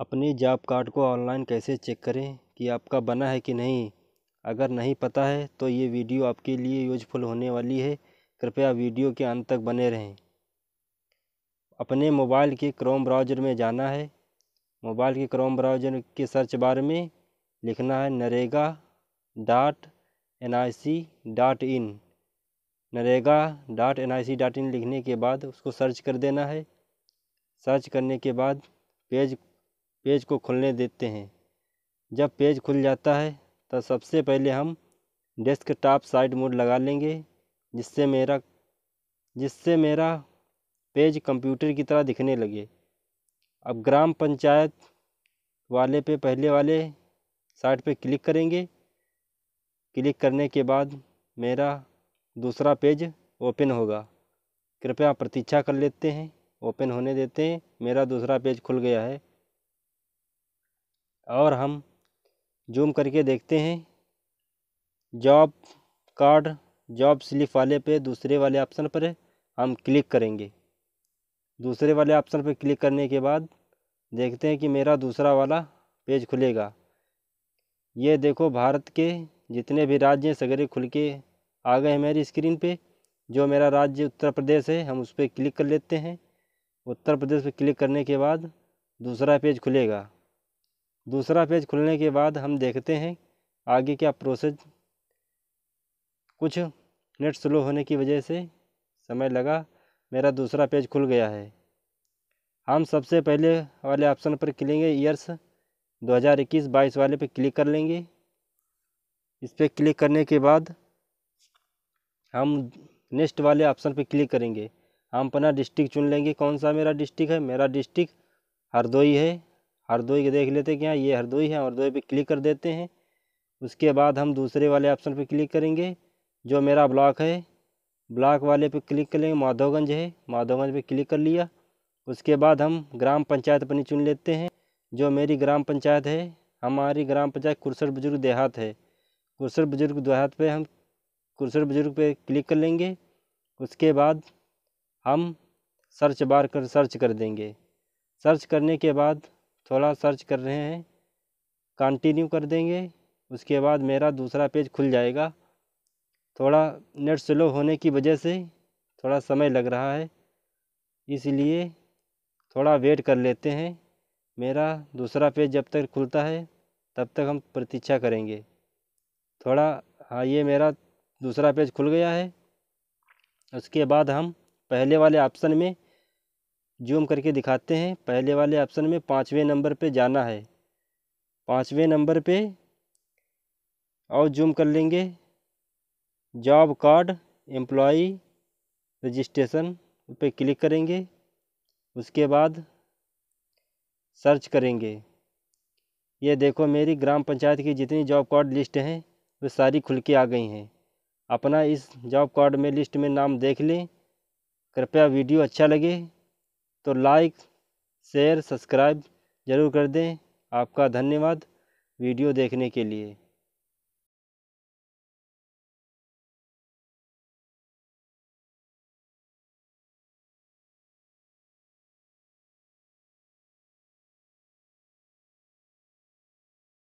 अपने job card को online कैसे चेक करें कि आपका बना है कि नहीं अगर नहीं पता है तो ये वीडियो आपके लिए यूजफुल होने वाली है कृपया वीडियो के अंत तक बने रहें अपने मोबाइल के क्रोम ब्राउज़र में जाना है मोबाइल के क्रोम ब्राउज़र के सर्च बार में लिखना है NREGA dot N I C dot in NREGA dot N I C dot in लिखने के बाद उसको सर्च कर देना है सर्च करने के बाद पेज पेज को खुलने देते हैं जब पेज खुल जाता है तो सबसे पहले हम डेस्कटॉप साइड मोड लगा लेंगे जिससे मेरा जिससे मेरा पेज कंप्यूटर की तरह दिखने लगे अब ग्राम पंचायत वाले पे पहले वाले साइट पे क्लिक करेंगे क्लिक करने के बाद मेरा दूसरा पेज ओपन होगा कृपया प्रतीक्षा कर लेते हैं ओपन होने देते हैं मेरा दूसरा पेज खुल गया है और हम जूम करके देखते हैं जॉब कार्ड जॉब स्लिप वाले पे दूसरे वाले ऑप्शन पर हम क्लिक करेंगे दूसरे वाले ऑप्शन पर क्लिक करने के बाद देखते हैं कि मेरा दूसरा वाला पेज खुलेगा ये देखो भारत के जितने भी राज्य हैं सगरे खुल के आ गए हैं मेरी स्क्रीन पे जो मेरा राज्य उत्तर प्रदेश है हम उस पर क्लिक कर लेते हैं उत्तर प्रदेश पर क्लिक करने के बाद दूसरा पेज खुलेगा दूसरा पेज खुलने के बाद हम देखते हैं आगे क्या प्रोसेस कुछ नेट स्लो होने की वजह से समय लगा मेरा दूसरा पेज खुल गया है हम सबसे पहले वाले ऑप्शन पर क्लिकेंगे ईयर्स 2021-22 वाले पर क्लिक कर लेंगे इस पर क्लिक करने के बाद हम नेक्स्ट वाले ऑप्शन पर क्लिक करेंगे हम अपना डिस्ट्रिक्ट चुन लेंगे कौन सा मेरा डिस्ट्रिक्ट है मेरा डिस्ट्रिक्ट हरदोई है हरदोई के देख लेते क्या ये हरदोई है हरदोई पे क्लिक कर देते हैं उसके बाद हम दूसरे वाले ऑप्शन पे क्लिक करेंगे जो मेरा ब्लॉक है ब्लॉक वाले पे क्लिक करेंगे माधोगंज है माधोगंज पे क्लिक कर लिया उसके बाद हम ग्राम पंचायत अपनी चुन लेते हैं जो मेरी ग्राम पंचायत है हमारी ग्राम पंचायत कुरसर बुजुर्ग देहात है कुरसर बुजुर्ग देहात पर हम कुरसर बुजुर्ग पर क्लिक कर लेंगे उसके बाद हम सर्च बार कर सर्च कर देंगे सर्च करने के बाद थोड़ा सर्च कर रहे हैं कंटिन्यू कर देंगे उसके बाद मेरा दूसरा पेज खुल जाएगा थोड़ा नेट स्लो होने की वजह से थोड़ा समय लग रहा है इसलिए थोड़ा वेट कर लेते हैं मेरा दूसरा पेज जब तक खुलता है तब तक हम प्रतीक्षा करेंगे थोड़ा हाँ ये मेरा दूसरा पेज खुल गया है उसके बाद हम पहले वाले ऑप्शन में जूम करके दिखाते हैं पहले वाले ऑप्शन में पाँचवें नंबर पे जाना है पाँचवें नंबर पे और जूम कर लेंगे जॉब कार्ड एम्प्लॉ रजिस्ट्रेशन पे क्लिक करेंगे उसके बाद सर्च करेंगे ये देखो मेरी ग्राम पंचायत की जितनी जॉब कार्ड लिस्ट हैं वो सारी खुल के आ गई हैं अपना इस जॉब कार्ड में लिस्ट में नाम देख लें कृपया वीडियो अच्छा लगे तो लाइक शेयर सब्सक्राइब ज़रूर कर दें आपका धन्यवाद वीडियो देखने के लिए